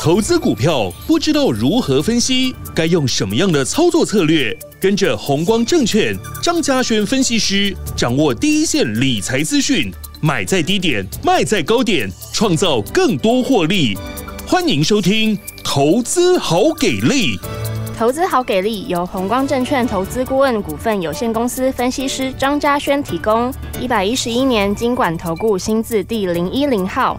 投资股票不知道如何分析，该用什么样的操作策略？跟着宏光证券张嘉轩分析师掌握第一线理财资讯，买在低点，卖在高点，创造更多获利。欢迎收听《投资好给力》。投资好给力由宏光证券投资顾问股份有限公司分析师张嘉轩提供，一百一十一年金管投顾新字第零一零号。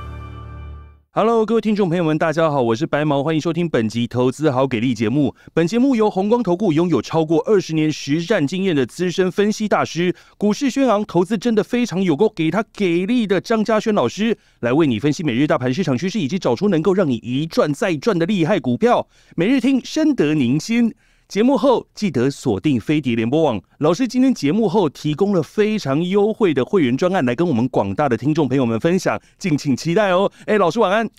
Hello，各位听众朋友们，大家好，我是白毛，欢迎收听本集《投资好给力》节目。本节目由红光投顾拥有超过二十年实战经验的资深分析大师、股市轩昂投资真的非常有够给他给力的张嘉轩老师，来为你分析每日大盘市场趋势，以及找出能够让你一赚再赚的厉害股票。每日听，深得您心。节目后记得锁定飞碟联播网。老师今天节目后提供了非常优惠的会员专案，来跟我们广大的听众朋友们分享，敬请期待哦。哎，老师晚安，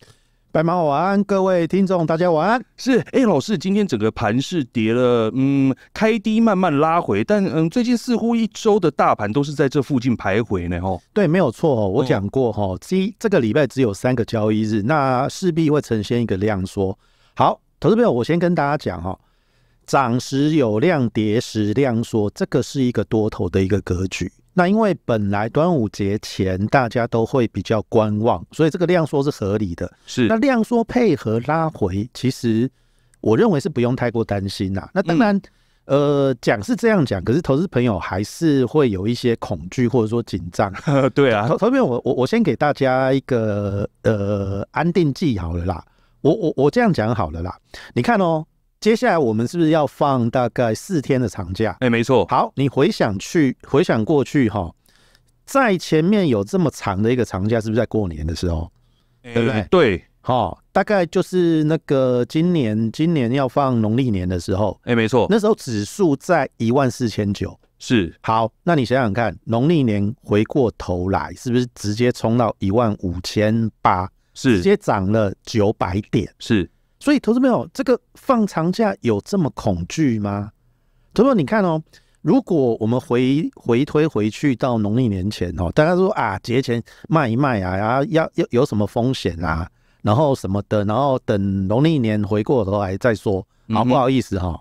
白毛晚安，各位听众大家晚安。是，哎，老师今天整个盘是跌了，嗯，开低慢慢拉回，但嗯，最近似乎一周的大盘都是在这附近徘徊呢。吼，对，没有错哦。我讲过哈，只这个礼拜只有三个交易日，那势必会呈现一个量缩。好，投资朋友，我先跟大家讲哈。涨时有量，跌时量缩，这个是一个多头的一个格局。那因为本来端午节前大家都会比较观望，所以这个量缩是合理的。是，那量缩配合拉回，其实我认为是不用太过担心呐。那当然，呃，讲是这样讲，可是投资朋友还是会有一些恐惧或者说紧张。对啊，头头边我我我先给大家一个呃安定剂好了啦。我我我这样讲好了啦。你看哦。接下来我们是不是要放大概四天的长假？哎，没错。好，你回想去回想过去哈，在前面有这么长的一个长假，是不是在过年的时候？对不对？对。好，大概就是那个今年，今年要放农历年的时候。哎，没错。那时候指数在一万四千九。是。好，那你想想看，农历年回过头来，是不是直接冲到一万五千八？是。直接涨了九百点。是。所以，投资友，这个放长假有这么恐惧吗？投资友，你看哦，如果我们回回推回去到农历年前哦，大家说啊，节前卖一卖啊，然后要要有什么风险啊，然后什么的，然后等农历年回过头来再说。好不好意思哈？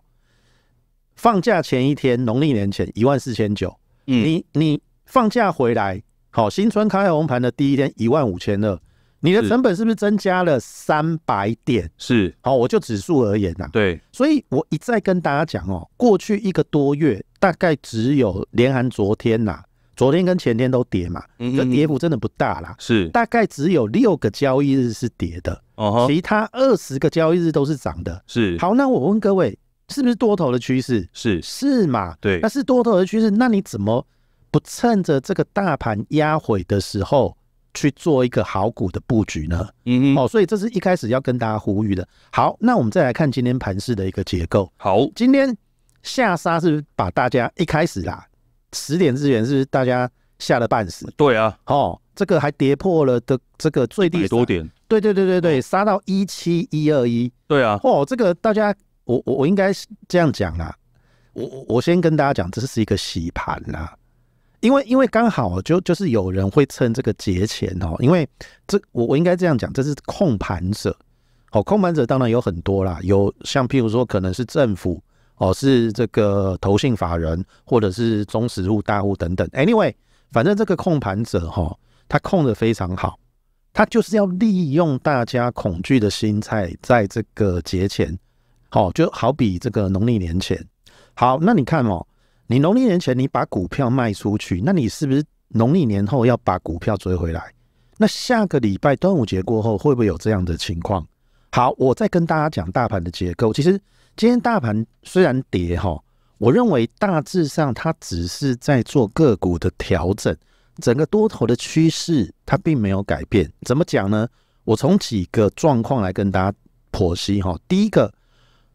放假前一天农历年前一万四千九，你你放假回来好，新春开红盘的第一天一万五千二。你的成本是不是增加了三百点？是，好，我就指数而言呐。对，所以我一再跟大家讲哦，过去一个多月，大概只有连含昨天呐，昨天跟前天都跌嘛，这跌幅真的不大啦。是，大概只有六个交易日是跌的，哦、其他二十个交易日都是涨的。是，好，那我问各位，是不是多头的趋势？是，是嘛？对，那是多头的趋势，那你怎么不趁着这个大盘压毁的时候？去做一个好股的布局呢？嗯，哦，所以这是一开始要跟大家呼吁的。好，那我们再来看今天盘市的一个结构。好，今天下杀是把大家一开始啦，十点之前是大家吓得半死。对啊，哦，这个还跌破了的这个最低多点。对对对对对，杀到一七一二一。对啊，哦，这个大家，我我我应该是这样讲啦。我我我先跟大家讲，这是一个洗盘啦。因为因为刚好就就是有人会趁这个节前哦，因为这我我应该这样讲，这是控盘者哦，控盘者当然有很多啦，有像譬如说可能是政府哦，是这个投信法人，或者是中实户大户等等。w 另外反正这个控盘者哈，他控的非常好，他就是要利用大家恐惧的心态，在这个节前哦，就好比这个农历年前，好那你看哦。你农历年前你把股票卖出去，那你是不是农历年后要把股票追回来？那下个礼拜端午节过后会不会有这样的情况？好，我再跟大家讲大盘的结构。其实今天大盘虽然跌哈，我认为大致上它只是在做个股的调整，整个多头的趋势它并没有改变。怎么讲呢？我从几个状况来跟大家剖析哈。第一个。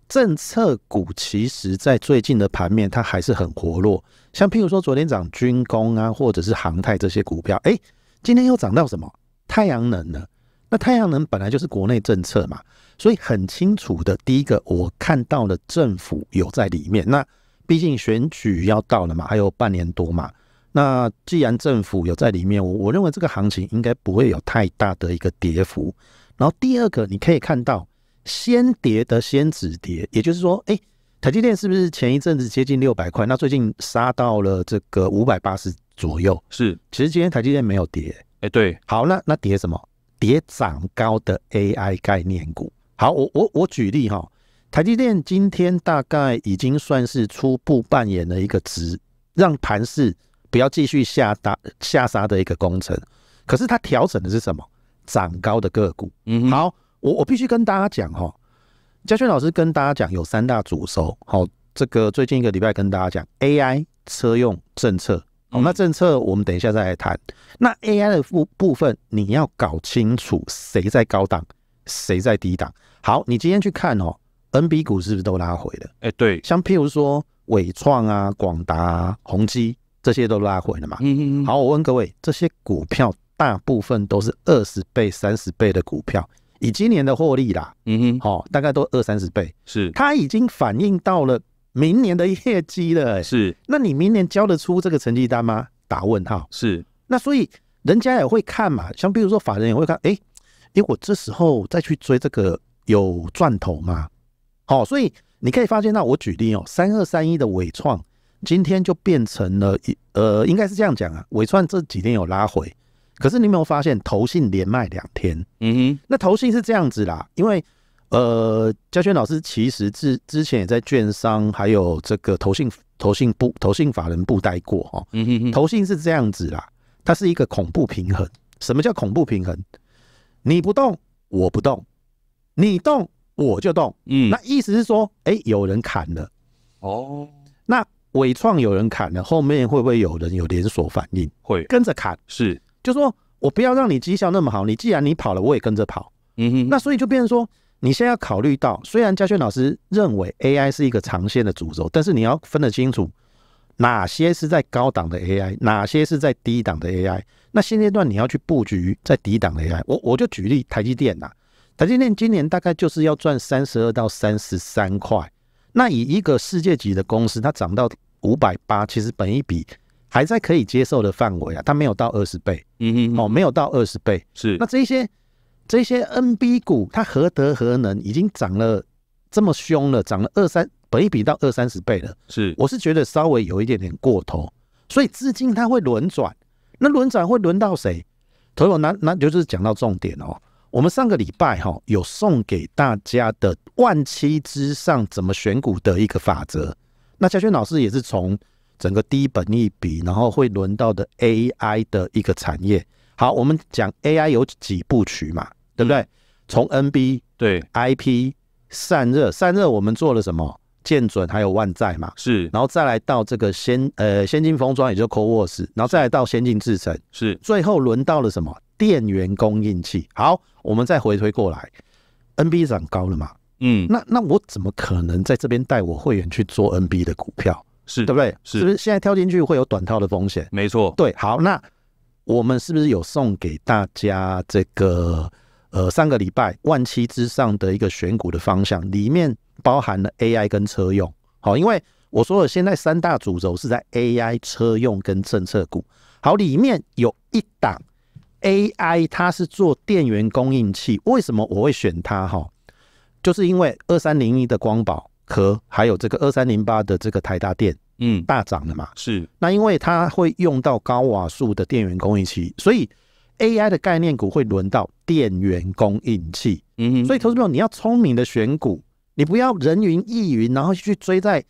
政策股其实，在最近的盘面，它还是很活络。像譬如说，昨天涨军工啊，或者是航太这些股票，哎，今天又涨到什么太阳能了？那太阳能本来就是国内政策嘛，所以很清楚的。第一个，我看到了政府有在里面。那毕竟选举要到了嘛，还有半年多嘛。那既然政府有在里面，我我认为这个行情应该不会有太大的一个跌幅。然后第二个，你可以看到。先跌的先止跌，也就是说，哎，台积电是不是前一阵子接近六百块？那最近杀到了这个五百八十左右。是，其实今天台积电没有跌，哎，对。好，那那跌什么？跌涨高的 AI 概念股。好，我我我举例哈，台积电今天大概已经算是初步扮演了一个值，让盘势不要继续下打下杀的一个工程。可是它调整的是什么？涨高的个股。嗯，好。我我必须跟大家讲哈，嘉轩老师跟大家讲有三大主轴，好，这个最近一个礼拜跟大家讲 AI 车用政策，那政策我们等一下再来谈。那 AI 的部部分你要搞清楚谁在高档，谁在低档。好，你今天去看哦，NB 股是不是都拉回了？哎，对，像譬如说伟创啊、广达、宏基这些都拉回了嘛。嗯嗯。好，我问各位，这些股票大部分都是二十倍、三十倍的股票。以今年的获利啦，嗯哼，好，大概都二三十倍，是，它已经反映到了明年的业绩了，是。那你明年交得出这个成绩单吗？打问号，是。那所以人家也会看嘛，像比如说法人也会看，哎，哎，我这时候再去追这个有赚头吗？好，所以你可以发现，那我举例哦，三二三一的伟创今天就变成了一，呃，应该是这样讲啊，伟创这几天有拉回。可是你没有发现投信连卖两天，嗯哼，那投信是这样子啦，因为呃，嘉轩老师其实之之前也在券商，还有这个投信投信部投信法人部待过哦。嗯哼，投信是这样子啦，它是一个恐怖平衡。什么叫恐怖平衡？你不动我不动，你动我就动。嗯，那意思是说，哎，有人砍了，哦，那伟创有人砍了，后面会不会有人有连锁反应？会跟着砍，是。就说我不要让你绩效那么好，你既然你跑了，我也跟着跑。嗯哼，那所以就变成说，你现在要考虑到，虽然嘉轩老师认为 AI 是一个长线的主轴，但是你要分得清楚，哪些是在高档的 AI，哪些是在低档的 AI。那现阶段你要去布局在低档的 AI。我我就举例台积电呐，台积电今年大概就是要赚三十二到三十三块。那以一个世界级的公司，它涨到五百八，其实本一比。还在可以接受的范围啊，它没有到二十倍，嗯哼，哦，没有到二十倍，是。那这些这些 NB 股，它何德何能，已经涨了这么凶了，涨了二三，百一比到二三十倍了，是。我是觉得稍微有一点点过头，所以资金它会轮转，那轮转会轮到谁？朋友，那那就是讲到重点哦。我们上个礼拜哈有送给大家的万七之上怎么选股的一个法则，那嘉轩老师也是从。整个低本利比，然后会轮到的 AI 的一个产业。好，我们讲 AI 有几部曲嘛，对不对？从 NB 对 IP 散热，散热我们做了什么？建准还有万载嘛？是，然后再来到这个先呃先进封装，也就 CoWoS，然后再到先进制程，是，最后轮到了什么？电源供应器。好，我们再回推过来，NB 涨高了嘛？嗯，那那我怎么可能在这边带我会员去做 NB 的股票？是对不对？是是不是现在跳进去会有短套的风险？没错。对，好，那我们是不是有送给大家这个呃三个礼拜万七之上的一个选股的方向？里面包含了 AI 跟车用。好，因为我说了，现在三大主轴是在 AI、车用跟政策股。好，里面有一档 AI，它是做电源供应器。为什么我会选它？哈，就是因为二三零一的光宝。壳，还有这个二三零八的这个台达电，嗯，大涨了嘛？是，那因为它会用到高瓦数的电源供应器，所以 AI 的概念股会轮到电源供应器。嗯，所以投资朋友，你要聪明的选股，你不要人云亦云，然后去追在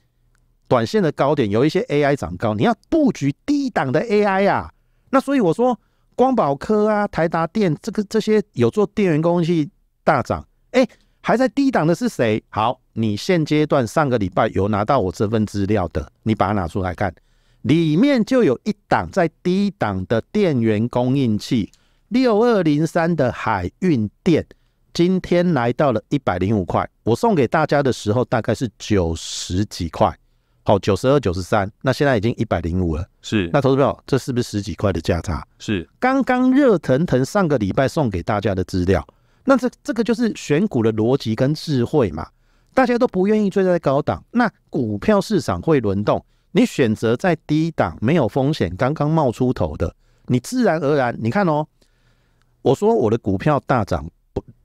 短线的高点，有一些 AI 涨高，你要布局低档的 AI 啊。那所以我说光宝科啊、台达电这个这些有做电源供应器大涨，哎。还在低档的是谁？好，你现阶段上个礼拜有拿到我这份资料的，你把它拿出来看，里面就有一档在低档的电源供应器，六二零三的海运电，今天来到了一百零五块。我送给大家的时候大概是九十几块，好，九十二、九十三，那现在已经一百零五了。是，那投资票这是不是十几块的价差？是，刚刚热腾腾上个礼拜送给大家的资料。那这这个就是选股的逻辑跟智慧嘛，大家都不愿意追在高档，那股票市场会轮动，你选择在低档没有风险，刚刚冒出头的，你自然而然，你看哦，我说我的股票大涨。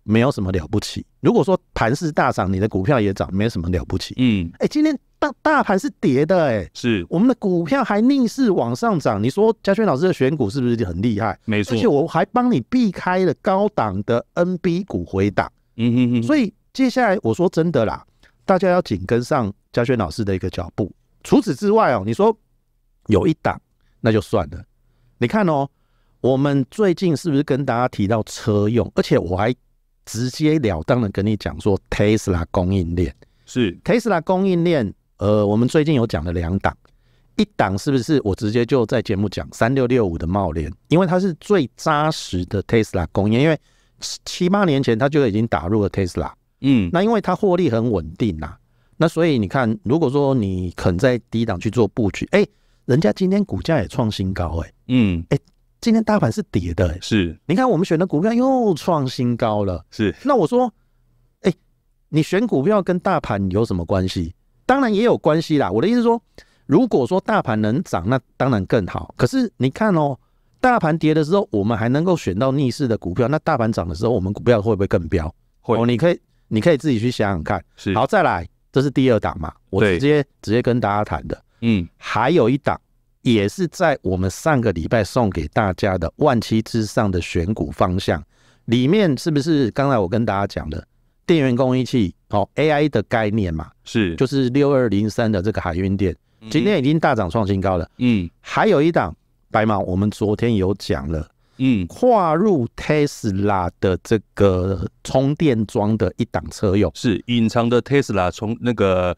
没有什么了不起。如果说盘是大涨，你的股票也涨，没什么了不起。嗯，哎，今天大大盘是跌的，哎，是我们的股票还逆势往上涨。你说嘉轩老师的选股是不是很厉害？没错，而且我还帮你避开了高档的 NB 股回档。嗯哼，所以接下来我说真的啦，大家要紧跟上嘉轩老师的一个脚步。除此之外哦，你说有一档那就算了。你看哦，我们最近是不是跟大家提到车用？而且我还直截了当的跟你讲说，Tesla 供应链是 Tesla 供应链。呃，我们最近有讲了两档，一档是不是我直接就在节目讲三六六五的茂联，因为它是最扎实的 Tesla 供应链，因为七八年前它就已经打入了 Tesla。嗯，那因为它获利很稳定呐，那所以你看，如果说你肯在低档去做布局，哎，人家今天股价也创新高，哎，嗯，哎。今天大盘是跌的，是，你看我们选的股票又创新高了，是。那我说，哎，你选股票跟大盘有什么关系？当然也有关系啦。我的意思说，如果说大盘能涨，那当然更好。可是你看哦，大盘跌的时候，我们还能够选到逆势的股票，那大盘涨的时候，我们股票会不会更飙？会，哦，你可以，你可以自己去想想看。是，好，再来，这是第二档嘛，我直接直接跟大家谈的，嗯，还有一档。也是在我们上个礼拜送给大家的万期之上的选股方向里面，是不是？刚才我跟大家讲的电源供应器哦，AI 的概念嘛，是就是六二零三的这个海运电，今天已经大涨创新高了。嗯，还有一档白马，我们昨天有讲了，嗯，跨入 Tesla 的这个充电桩的一档车用是隐藏的 Tesla 充那个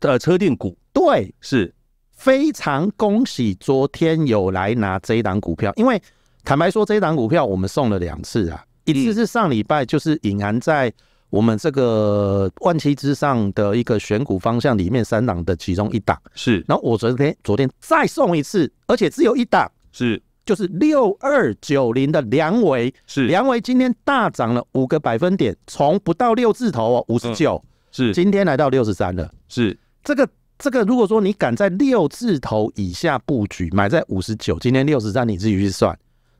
呃车电股，对，是。非常恭喜昨天有来拿这一档股票，因为坦白说，这一档股票我们送了两次啊，一次是上礼拜，就是隐含在我们这个万期之上的一个选股方向里面三档的其中一档是。然后我昨天昨天再送一次，而且只有一档是，就是六二九零的梁维是。梁维今天大涨了五个百分点，从不到六字头哦，五十九是，今天来到六十三了是。这个。这个如果说你敢在六字头以下布局，买在五十九，今天六十三，你自己去算，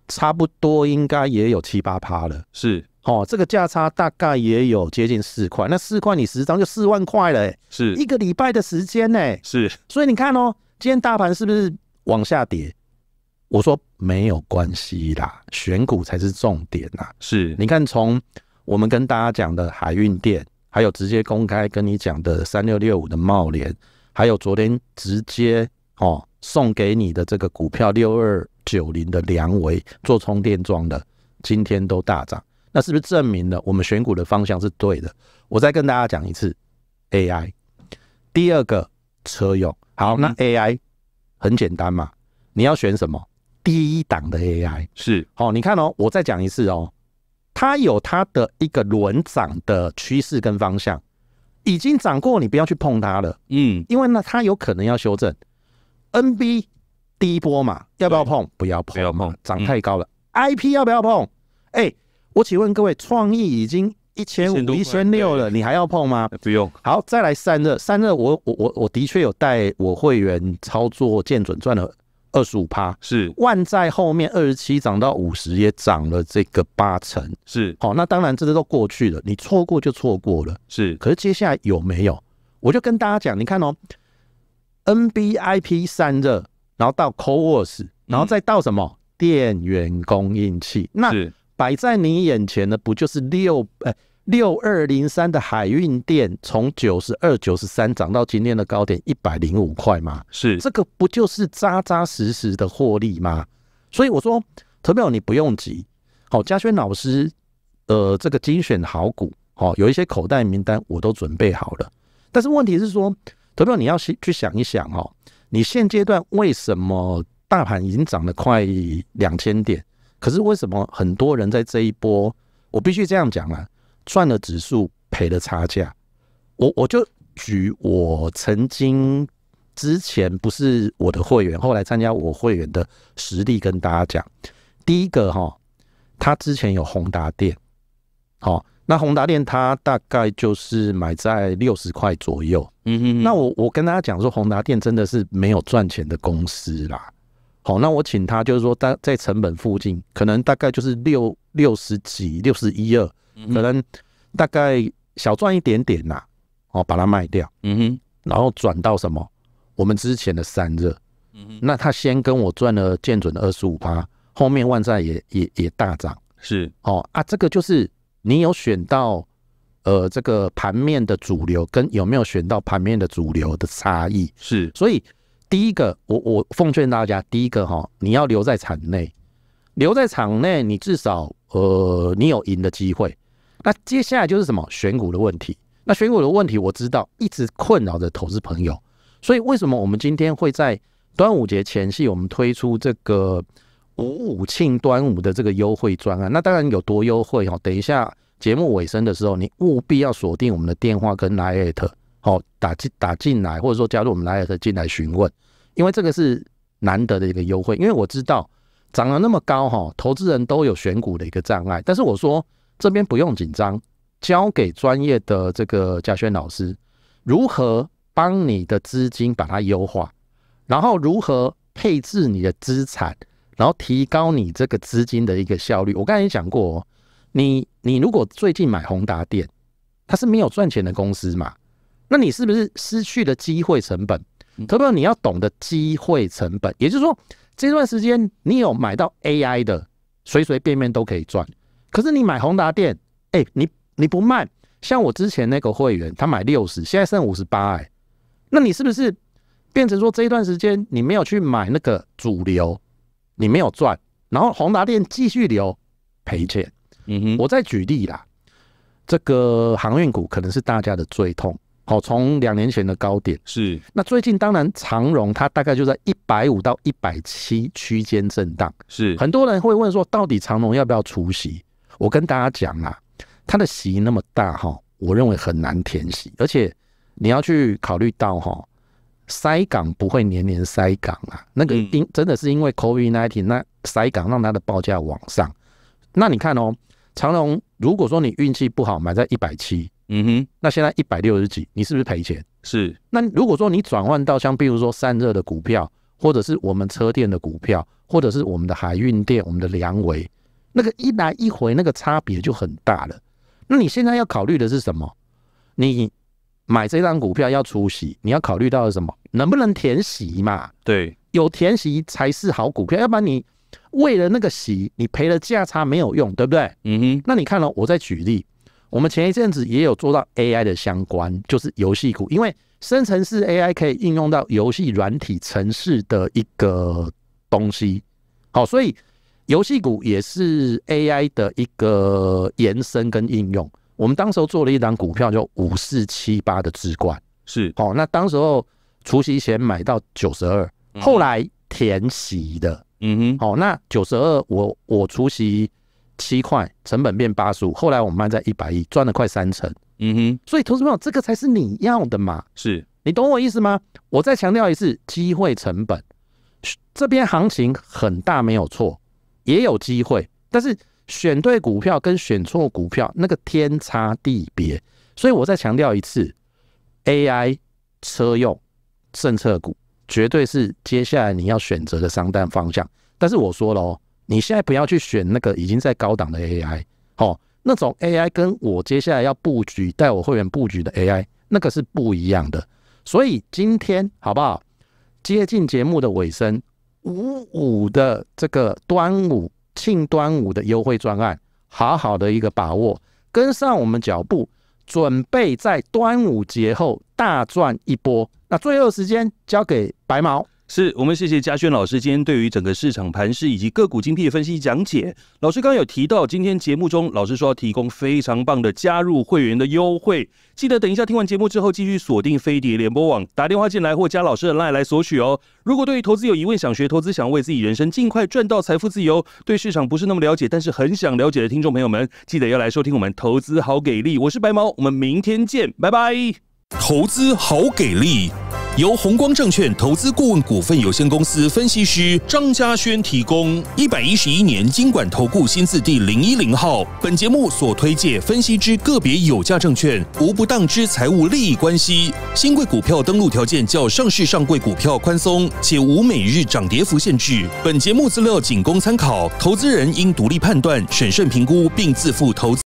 差不多应该也有七八趴了。是哦，这个价差大概也有接近四块，那四块你十张就四万块了。是，一个礼拜的时间呢。是，所以你看哦，今天大盘是不是往下跌？我说没有关系啦，选股才是重点呐。是，你看从我们跟大家讲的海运店，还有直接公开跟你讲的三六六五的茂联。还有昨天直接哦送给你的这个股票六二九零的梁维做充电桩的，今天都大涨，那是不是证明了我们选股的方向是对的？我再跟大家讲一次，AI 第二个车用好，那 AI 很简单嘛，你要选什么？第一档的 AI 是好，你看哦，我再讲一次哦，它有它的一个轮涨的趋势跟方向。已经涨过，你不要去碰它了，嗯，因为呢，它有可能要修正。N B 第一波嘛，要不要碰？不要碰，不要碰，涨太高了。I P 要不要碰？哎，我请问各位，创意已经一千五、一千六了，你还要碰吗？不用。好，再来散热，散热，我我我我的确有带我会员操作建准赚了。二十五趴是万在后面二十七涨到五十也涨了这个八成是好那当然这都过去了你错过就错过了是可是接下来有没有我就跟大家讲你看哦，N B I P 散热然后到 Coors 然后再到什么电源供应器那摆在你眼前的不就是六哎。六二零三的海运店从九十二九十三涨到今天的高点一百零五块嘛，是这个不就是扎扎实实的获利吗？所以我说投票你不用急，好嘉轩老师呃，这个精选好股，好有一些口袋名单我都准备好了。但是问题是说投票你要去去想一想哦，你现阶段为什么大盘已经涨了快两千点，可是为什么很多人在这一波，我必须这样讲了。赚了指数，赔了差价。我我就举我曾经之前不是我的会员，后来参加我会员的实力跟大家讲。第一个哈，他之前有宏达店，好，那宏达店他大概就是买在六十块左右。嗯哼，那我我跟大家讲说，宏达店真的是没有赚钱的公司啦。好，那我请他就是说，在在成本附近，可能大概就是六六十几，六十一二。可能大概小赚一点点呐，哦，把它卖掉，嗯哼，然后转到什么？我们之前的散热，嗯哼，那他先跟我赚了建准的二十五趴，后面万载也也也大涨，是哦啊，这个就是你有选到呃这个盘面的主流，跟有没有选到盘面的主流的差异是，所以第一个我我奉劝大家，第一个哈，你要留在场内，留在场内，你至少呃你有赢的机会。那接下来就是什么选股的问题？那选股的问题，我知道一直困扰着投资朋友。所以为什么我们今天会在端午节前夕，我们推出这个五五庆端午的这个优惠专案？那当然有多优惠哦！等一下节目尾声的时候，你务必要锁定我们的电话跟来特好打进打进来，或者说加入我们来特进来询问，因为这个是难得的一个优惠。因为我知道涨了那么高哈，投资人都有选股的一个障碍，但是我说。这边不用紧张，交给专业的这个嘉轩老师，如何帮你的资金把它优化，然后如何配置你的资产，然后提高你这个资金的一个效率。我刚才也讲过，你你如果最近买宏达电，它是没有赚钱的公司嘛？那你是不是失去了机会成本？特别你要懂得机会成本，也就是说这段时间你有买到 AI 的，随随便便都可以赚。可是你买宏达电，哎，你你不卖，像我之前那个会员，他买六十，现在剩五十八，哎，那你是不是变成说这一段时间你没有去买那个主流，你没有赚，然后宏达电继续流赔钱？嗯哼，我再举例啦，这个航运股可能是大家的最痛，好，从两年前的高点是，那最近当然长荣它大概就在一百五到一百七区间震荡，是，很多人会问说到底长荣要不要出席？我跟大家讲啊，它的席那么大哈，我认为很难填席，而且你要去考虑到哈，塞港不会年年塞港啊，那个因真的是因为 COVID nineteen 那塞港让它的报价往上。那你看哦，长隆，如果说你运气不好买在一百七，嗯哼，那现在一百六十几，你是不是赔钱？是。那如果说你转换到像，比如说散热的股票，或者是我们车店的股票，或者是我们的海运店、我们的梁维。那个一来一回，那个差别就很大了。那你现在要考虑的是什么？你买这张股票要出席，你要考虑到是什么？能不能填息嘛？对，有填息才是好股票，要不然你为了那个息，你赔了价差没有用，对不对？嗯哼。那你看了，我再举例，我们前一阵子也有做到 AI 的相关，就是游戏股，因为生成式 AI 可以应用到游戏软体城式的一个东西。好，所以。游戏股也是 AI 的一个延伸跟应用。我们当时候做了一档股票，叫五四七八的置冠，是哦。那当时候除夕前买到九十二，后来填息的，嗯哼。哦，那九十二，我我除夕七块，成本变八十五，后来我们卖在一百一，赚了快三成，嗯哼。所以，投资友，这个才是你要的嘛？是你懂我意思吗？我再强调一次，机会成本这边行情很大，没有错。也有机会，但是选对股票跟选错股票那个天差地别，所以我再强调一次，AI 车用政策股绝对是接下来你要选择的商单方向。但是我说了哦，你现在不要去选那个已经在高档的 AI 哦，那种 AI 跟我接下来要布局带我会员布局的 AI 那个是不一样的。所以今天好不好？接近节目的尾声。五五的这个端午庆端午的优惠专案，好好的一个把握，跟上我们脚步，准备在端午节后大赚一波。那最后时间交给白毛。是，我们谢谢嘉轩老师今天对于整个市场盘势以及个股精辟的分析讲解。老师刚有提到，今天节目中老师说要提供非常棒的加入会员的优惠，记得等一下听完节目之后，继续锁定飞碟联播网，打电话进来或加老师的赖来索取哦。如果对于投资有疑问，想学投资，想为自己人生尽快赚到财富自由，对市场不是那么了解，但是很想了解的听众朋友们，记得要来收听我们投资好给力。我是白毛，我们明天见，拜拜。投资好给力。由宏光证券投资顾问股份有限公司分析师张家轩提供。一百一十一年经管投顾新字第零一零号。本节目所推介分析之个别有价证券，无不当之财务利益关系。新贵股票登录条件较上市上柜股票宽松，且无每日涨跌幅限制。本节目资料仅供参考，投资人应独立判断、审慎评估，并自负投。资。